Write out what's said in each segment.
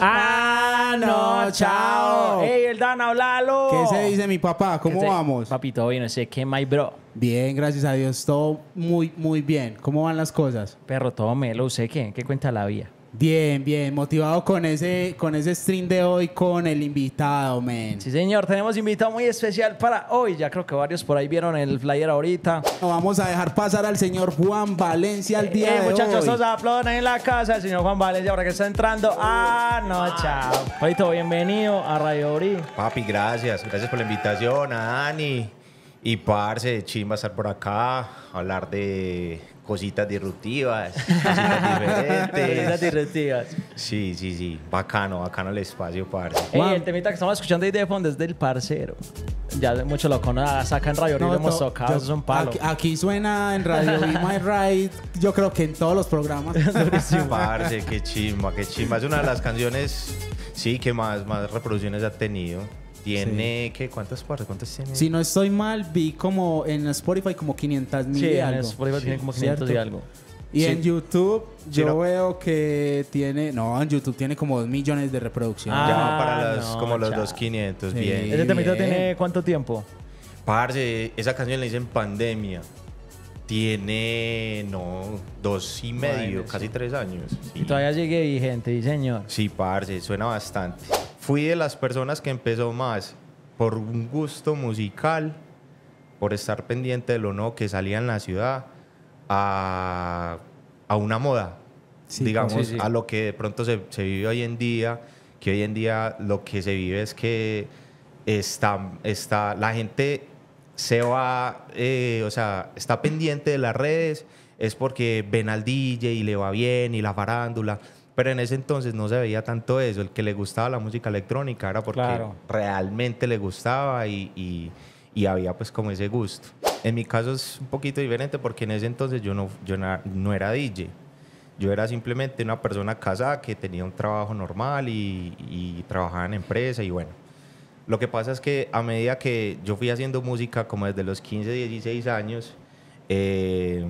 Ah, no, chao. Ey, el Dan, hablalo. ¿Qué se dice mi papá? ¿Cómo vamos? Papito, hoy no sé qué, my bro. Bien, gracias a Dios. Todo muy, muy bien. ¿Cómo van las cosas? Perro, todo lo sé qué, qué cuenta la vida. Bien, bien, motivado con ese, con ese stream de hoy con el invitado, men. Sí, señor, tenemos invitado muy especial para hoy. Ya creo que varios por ahí vieron el flyer ahorita. vamos a dejar pasar al señor Juan Valencia al eh, día eh, de muchachos, hoy. Muchachos, aplaudan en la casa el señor Juan Valencia ahora que está entrando. Ah, no, chao. Paito, bienvenido a Radio Ori. Papi, gracias. Gracias por la invitación, a Dani Y parce, chimba estar por acá, hablar de cositas disruptivas, cositas diferentes. cositas disruptivas. Sí, sí, sí. Bacano, bacano el espacio, parce. Ey, el temita que estamos escuchando ahí de fondo es del parcero. Ya mucho lo saca en Radio no, hemos tocado, es un palo. Aquí, suena en Radio Be My Ride, yo creo que en todos los programas. parce, qué chimba, qué chimba. Es una de las canciones, sí, que más, más reproducciones ha tenido. Tiene, ¿qué? ¿Cuántas partes? ¿Cuántas tiene? Si no estoy mal, vi como en Spotify como 500 mil sí, y algo. en Spotify tiene como 500 y algo. Y en YouTube yo veo que tiene, no, en YouTube tiene como 2 millones de reproducciones. Ah, ya, para los, como los 2500, bien. ¿Ese temita tiene cuánto tiempo? Parce, esa canción la dicen pandemia. Tiene, no, dos y medio, casi tres años. Y todavía sigue vigente, y señor. Sí, parce, suena bastante fui de las personas que empezó más por un gusto musical, por estar pendiente de lo no que salía en la ciudad, a, una moda, digamos, a lo que de pronto se, se, vive hoy en día, que hoy en día lo que se vive es que está, está la gente se va, eh, o sea, está pendiente de las redes, es porque ven al DJ y le va bien y la farándula pero en ese entonces no se veía tanto eso. El que le gustaba la música electrónica era porque realmente le gustaba y, y, había pues como ese gusto. En mi caso es un poquito diferente porque en ese entonces yo no, yo no era DJ. Yo era simplemente una persona casada que tenía un trabajo normal y, y trabajaba en empresa y bueno. Lo que pasa es que a medida que yo fui haciendo música como desde los 15, 16 años, eh,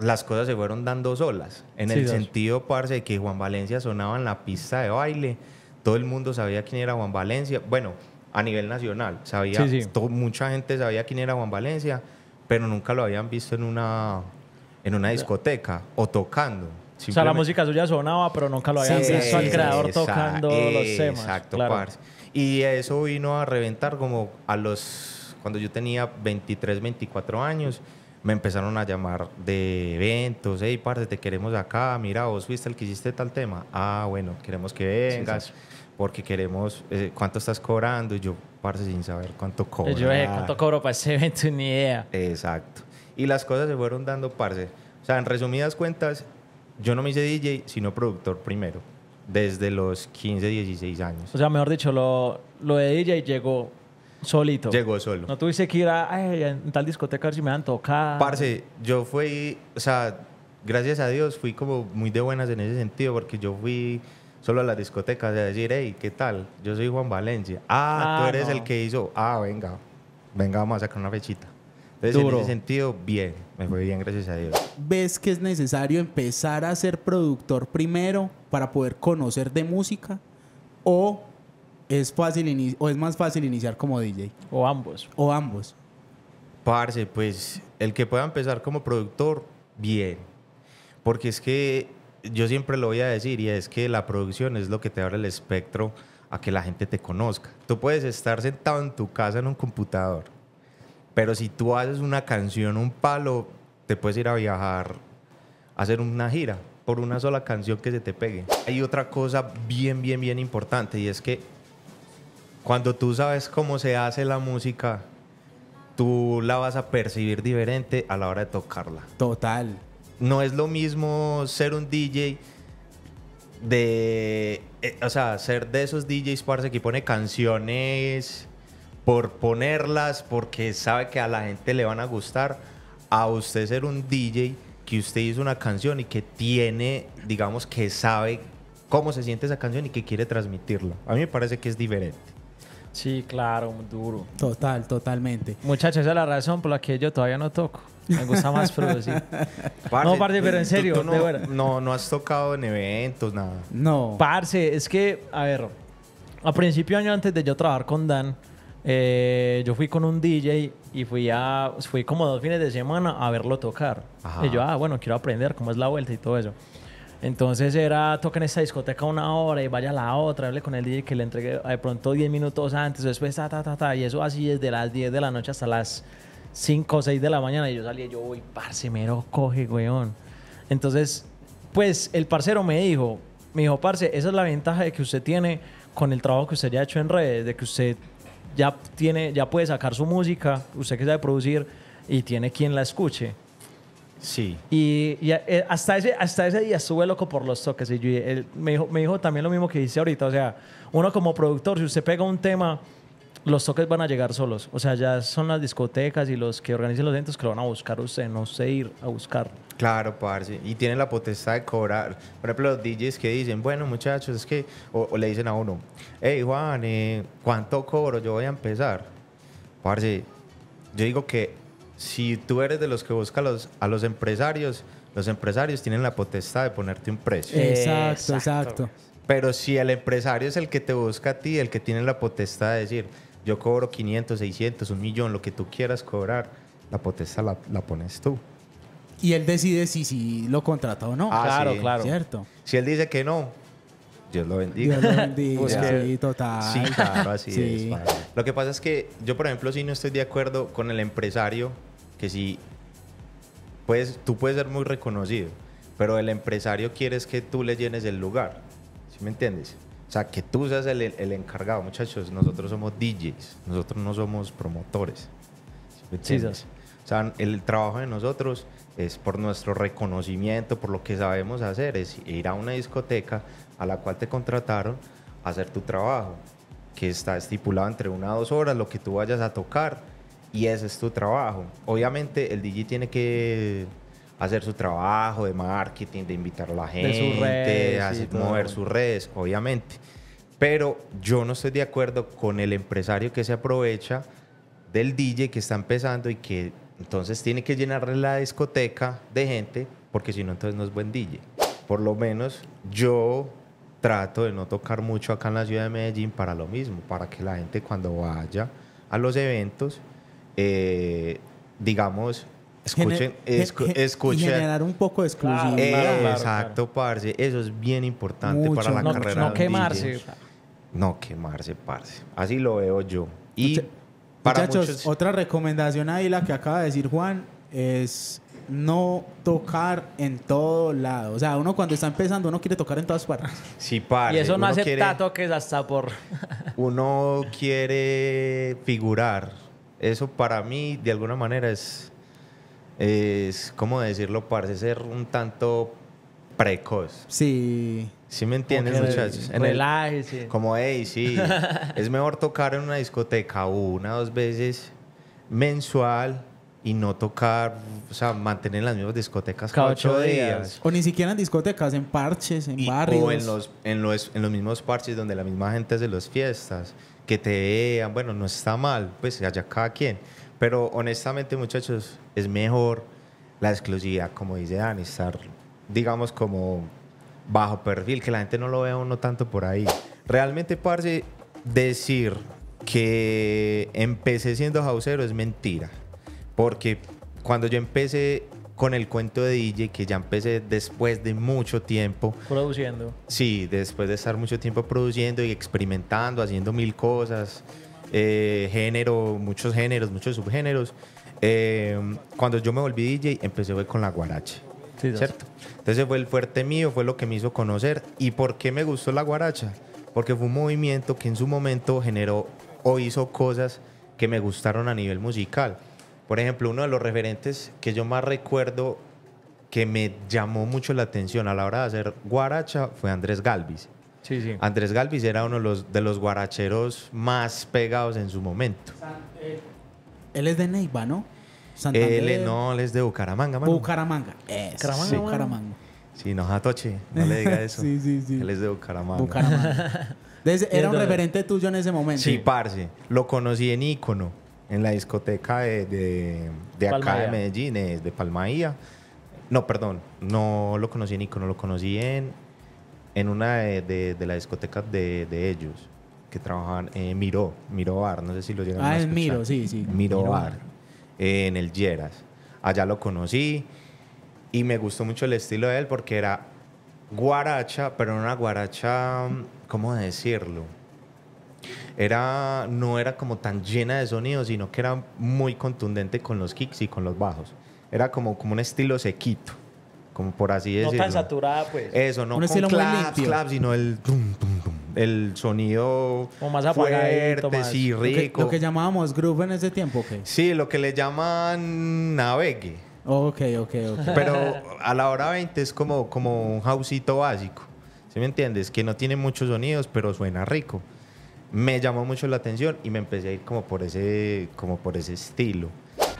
las cosas se fueron dando solas. En el sentido, parce, de que Juan Valencia sonaba en la pista de baile. Todo el mundo sabía quién era Juan Valencia. Bueno, a nivel nacional. Sabía, mucha gente sabía quién era Juan Valencia, pero nunca lo habían visto en una, en una discoteca o tocando. O sea, la música suya sonaba, pero nunca lo habían visto al creador tocando los temas. Exacto, parce. Y eso vino a reventar como a los... Cuando yo tenía 23, 24 años me empezaron a llamar de eventos, hey, parce, te queremos acá, mira, vos fuiste el que hiciste tal tema, ah, bueno, queremos que vengas, porque queremos, eh, ¿cuánto estás cobrando? Y yo, parte sin saber cuánto cobro. Yo, eh, ¿cuánto cobro para ese evento? Ni idea. Exacto. Y las cosas se fueron dando, parce. O sea, en resumidas cuentas, yo no me hice DJ, sino productor primero, desde los 15, 16 años. O sea, mejor dicho, lo, lo de DJ llegó Solito. Llegó solo. No tuviste que ir a, tal discoteca a ver si me dan tocado. Parce, yo fui, o sea, gracias a Dios fui como muy de buenas en ese sentido, porque yo fui solo a las discotecas a decir, hey, ¿qué tal? Yo soy Juan Valencia. Ah, ah tú eres el que hizo. Ah, venga, venga, vamos a sacar una fechita. Entonces, en ese sentido, bien, me fue bien, gracias a Dios. ¿Ves que es necesario empezar a ser productor primero para poder conocer de música? ¿O es fácil o es más fácil iniciar como DJ? O ambos. O ambos. Parce, pues el que pueda empezar como productor, bien. Porque es que yo siempre lo voy a decir y es que la producción es lo que te abre el espectro a que la gente te conozca. Tú puedes estar sentado en tu casa en un computador, pero si tú haces una canción, un palo, te puedes ir a viajar, hacer una gira por una sola canción que se te pegue. Hay otra cosa bien, bien, bien importante y es que cuando tú sabes cómo se hace la música, tú la vas a percibir diferente a la hora de tocarla. Total. No es lo mismo ser un DJ de, eh, o sea, ser de esos DJs, parce, que pone canciones por ponerlas, porque sabe que a la gente le van a gustar, a usted ser un DJ que usted hizo una canción y que tiene, digamos, que sabe cómo se siente esa canción y que quiere transmitirla. A mí me parece que es diferente. Sí, claro, duro. Total, totalmente. Muchachos, esa es la razón por la que yo todavía no toco. Me gusta más producir. no, parce, pero en serio, no, no, has tocado en eventos, nada. No. Parce, es que, a ver, a principio año antes de yo trabajar con Dan, eh, yo fui con un DJ y fui a fui como dos fines de semana a verlo tocar. Y yo, ah, bueno, quiero aprender cómo es la vuelta y todo eso. Entonces era, toquen en esta discoteca una hora y vaya a la otra, hable con el DJ que le entregue de pronto 10 minutos antes, después ta, ta, ta, ta, y eso así desde las 10 de la noche hasta las 5 o 6 de la mañana. Y yo salía, yo, voy parce, mero coge, weón. Entonces, pues el parcero me dijo, me dijo, parce, esa es la ventaja que usted tiene con el trabajo que usted ya ha hecho en redes, de que usted ya tiene, ya puede sacar su música, usted que sabe producir y tiene quien la escuche. Sí. Y, eh, hasta, ese, hasta ese día estuve loco por los toques. Y me, dijo, también lo mismo que dice ahorita. O sea, uno como productor, si usted pega un tema, los toques van a llegar solos. O sea, ya son las discotecas y los que organizan los eventos que lo van a buscar usted, no sé ir a buscar Claro, parce. Y tiene la potestad de cobrar. Por ejemplo, los DJs que dicen, bueno, muchachos, es que. O, le dicen a uno, hey, Juan, eh, ¿cuánto cobro? Yo voy a empezar. Parce, yo digo que si tú eres de los que busca a los, empresarios, los empresarios tienen la potestad de ponerte un precio. Eh, exacto, exacto, Pero si el empresario es el que te busca a ti, el que tiene la potestad de decir, yo cobro 500, 600, un millón, lo que tú quieras cobrar, la potestad la, pones tú. Y él decide si, si lo contrata o no. Ah, claro, claro. ¿Cierto? Si él dice que no, Dios lo bendiga. Dios lo bendiga. sí, total. Sí, claro, así es. Lo que pasa es que yo, por ejemplo, si no estoy de acuerdo con el empresario que si tú puedes ser muy reconocido, pero el empresario quiere que tú le llenes el lugar, ¿sí me entiendes? O sea, que tú seas el, encargado, muchachos, nosotros somos DJs, nosotros no somos promotores. ¿sí me entiendes? o sea, el trabajo de nosotros es por nuestro reconocimiento, por lo que sabemos hacer, es ir a una discoteca a la cual te contrataron a hacer tu trabajo, que está estipulado entre una o dos horas, lo que tú vayas a tocar, y ese es tu trabajo. Obviamente el DJ tiene que hacer su trabajo de marketing, de invitar a la gente, de sus mover sus redes, obviamente. Pero yo no estoy de acuerdo con el empresario que se aprovecha del DJ que está empezando y que entonces tiene que llenarle la discoteca de gente porque si no entonces no es buen DJ. Por lo menos yo trato de no tocar mucho acá en la ciudad de Medellín para lo mismo, para que la gente cuando vaya a los eventos eh, digamos, escuchen, escuchen. Y generar un poco de exclusividad. Exacto, parce. Eso es bien importante para la carrera. No quemarse. No quemarse, parce. Así lo veo yo. Y para muchachos, otra recomendación ahí, la que acaba de decir Juan, es no tocar en todo lado. O sea, uno cuando está empezando, uno quiere tocar en todas partes. Sí, parce. Y eso no acepta toques hasta por... uno quiere figurar eso para mí, de alguna manera, es, es como decirlo, parece ser un tanto precoz. Sí. ¿Sí me entiendes, en muchachos? Relájese. Como, hey, sí. es mejor tocar en una discoteca una, dos veces mensual y no tocar, o sea, mantener las mismas discotecas cada ocho días. O ni siquiera en discotecas, en parches, en barrios. O en los, en, los, mismos parches donde la misma gente hace las fiestas, que te vean, bueno, no está mal, pues allá cada quien. Pero honestamente, muchachos, es mejor la exclusividad, como dice Dan estar, digamos, como bajo perfil, que la gente no lo vea uno tanto por ahí. Realmente, Parsi, decir que empecé siendo Jaucero es mentira. Porque cuando yo empecé con el cuento de DJ, que ya empecé después de mucho tiempo. Produciendo. Sí, después de estar mucho tiempo produciendo y experimentando, haciendo mil cosas, eh, género, muchos géneros, muchos subgéneros. Em, cuando yo me volví DJ, empecé con la guaracha. ¿Cierto? Entonces fue el fuerte mío, fue lo que me hizo conocer. ¿Y por qué me gustó la guaracha? Porque fue un movimiento que en su momento generó o hizo cosas que me gustaron a nivel musical por ejemplo, uno de los referentes que yo más recuerdo que me llamó mucho la atención a la hora de hacer guaracha fue Andrés Galvis. Sí, Andrés Galvis era uno de los, de los guaracheros más pegados en su momento. Eh, él es de Neiva, ¿no? Él no, él es de Bucaramanga, mano. Bucaramanga. sí. no, Jatoche, no le diga eso. sí, sí, sí. Él es de Bucaramanga. era un referente tuyo en ese momento. Sí, parce. Lo conocí en Ícono en la discoteca de, acá de Medellín, de Palmaía. No, perdón, no lo conocí en Ico, no lo conocí en, en una de, de, las discotecas de, ellos que trabajaban en eh, Miro, Miro Bar, no sé si lo llegan ah, a escuchar. Ah, en Miro, sí, sí. Miro Bar, eh, en el Lleras. Allá lo conocí y me gustó mucho el estilo de él porque era guaracha, pero una guaracha, ¿cómo decirlo? era, no era como tan llena de sonido, sino que era muy contundente con los kicks y con los bajos. Era como, como un estilo sequito, como por así decirlo. No tan saturada, pues. Eso, no un con claps, claps, sino el... el sonido o más apagado sí, rico. Lo que, llamábamos groove en ese tiempo, ¿ok? Sí, lo que le llaman navegue. ok, ok, ok. Pero a la hora 20 es como, como un houseito básico, ¿sí me entiendes? Que no tiene muchos sonidos, pero suena rico me llamó mucho la atención y me empecé a ir como por ese, como por ese estilo.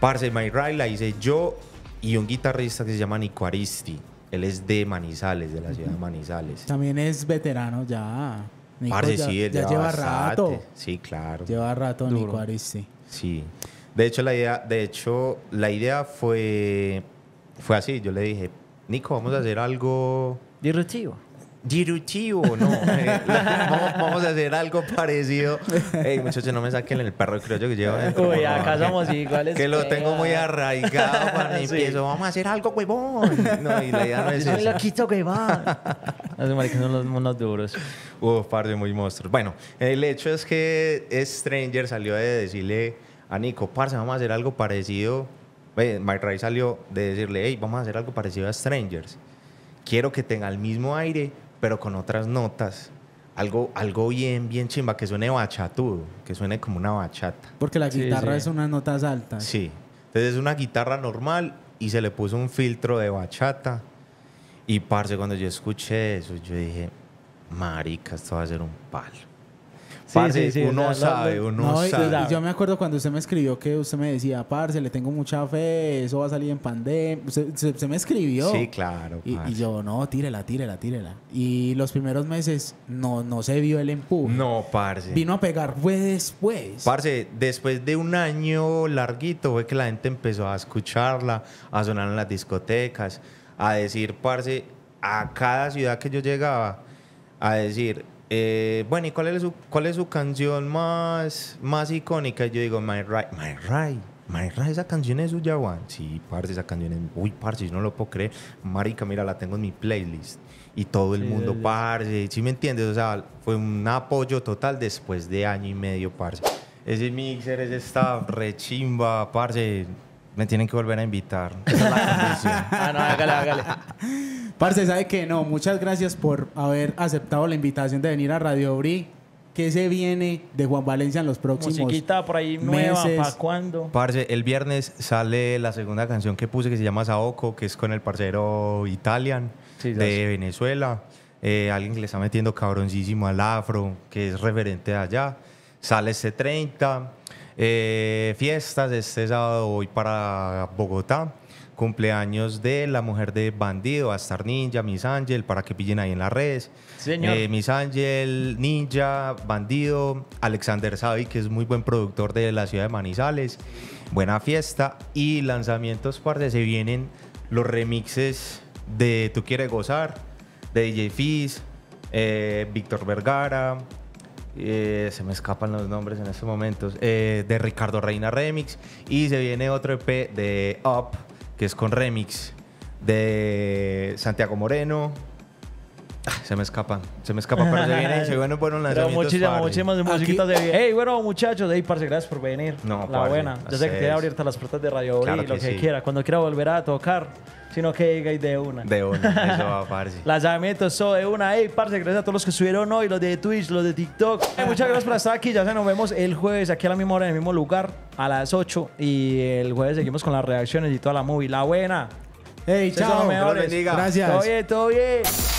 Parce, My Ride la hice yo y un guitarrista que se llama Nico Aristi. Él es de Manizales, de la ciudad de Manizales. También es veterano ya. Parce, sí, él ya, lleva rato. Sí, claro. Lleva rato Nico Aristi. Sí. De hecho, la idea, de hecho, la idea fue, fue así. Yo le dije, Nico, vamos a hacer algo... Directivo. Dirutivo, no. Eh, vamos, a hacer algo parecido. Ey, muchachos, no me saquen el perro creo que llevo. Dentro, Uy, acá no, somos Que lo tengo muy arraigado, para y sí. vamos a hacer algo, huevón. No, y la idea no es eso. quito, huevón. Los monos son monos duros. Uf, de muy monstruos. Bueno, el hecho es que Stranger salió de decirle a Nico, parce, vamos a hacer algo parecido. Mike Ray salió de decirle, hey, vamos a hacer algo parecido a Strangers. Quiero que tenga el mismo aire, pero con otras notas. Algo, algo bien, bien chimba, que suene bachatudo, que suene como una bachata. Porque la guitarra es unas notas altas. Sí. Entonces es una guitarra normal y se le puso un filtro de bachata. Y parce, cuando yo escuché eso, yo dije, marica, esto va a ser un palo. Sí, sí, sí, uno sabe, uno sabe. yo me acuerdo cuando usted me escribió que usted me decía, parce, le tengo mucha fe, eso va a salir en pandemia. Usted, me escribió. Sí, claro. Y, y, yo, no, tírela, tírela, tírela. Y los primeros meses no, no se vio el empuje. No, parce. Vino a pegar fue después. Parce, después de un año larguito fue que la gente empezó a escucharla, a sonar en las discotecas, a decir, parce, a cada ciudad que yo llegaba, a decir, eh, bueno, ¿y cuál es su, cuál es su canción más, más icónica? Yo digo, My Right, My Right. My Right, esa canción es su Juan. Sí, parce, esa canción es. Uy, parce, no lo puedo creer. Marica, mira, la tengo en mi playlist. Y todo el mundo, parce. ¿Sí me entiendes? O sea, fue un apoyo total después de año y medio, parce. Ese mixer, ese está rechimba, parce. Me tienen que volver a invitar. Esa ah, no, hágale, hágale. Parce, ¿sabe qué? No, muchas gracias por haber aceptado la invitación de venir a Radio Bri. ¿Qué se viene de Juan Valencia en los próximos Musiquita por ahí nueva, meses? ¿para cuándo? Parce, el viernes sale la segunda canción que puse que se llama Saoco, que es con el parcero Italian de Venezuela. Eh, alguien le está metiendo cabroncísimo al afro, que es referente allá. Sale ese 30. Eh, fiestas este sábado hoy para Bogotá. Cumpleaños de la mujer de Bandido, Astar Ninja, Miss Ángel, para que pillen ahí en las redes. Eh, Miss Ángel, Ninja, Bandido, Alexander Savi, que es muy buen productor de la ciudad de Manizales. Buena fiesta y lanzamientos, parte se vienen los remixes de Tú Quieres Gozar, de DJ Fizz, eh, Víctor Vergara, eh, se me escapan los nombres en estos momentos, eh, de Ricardo Reina Remix. Y se viene otro EP de Up, que es con Remix, de Santiago Moreno, Ah, se me escapan, se me escapan, pero se viene se viene buenos las muchísimas, muchísimas musiquitas de Hey, bueno, muchachos, hey, parce, gracias por venir. No, La buena. Ya sé que te abierta las puertas de Radio claro lo que, quiera. Cuando quiera volver a tocar, sino que diga y de una. De una, eso va, parce. Lanzamientos, eso de una. Hey, parce, gracias a todos los que estuvieron hoy, los de Twitch, los de TikTok. muchas gracias por estar aquí. Ya se nos vemos el jueves aquí a la misma hora, en el mismo lugar, a las 8. Y el jueves seguimos con las reacciones y toda la movie. La buena. Hey, chao. me bendiga Gracias. Todo bien, todo bien.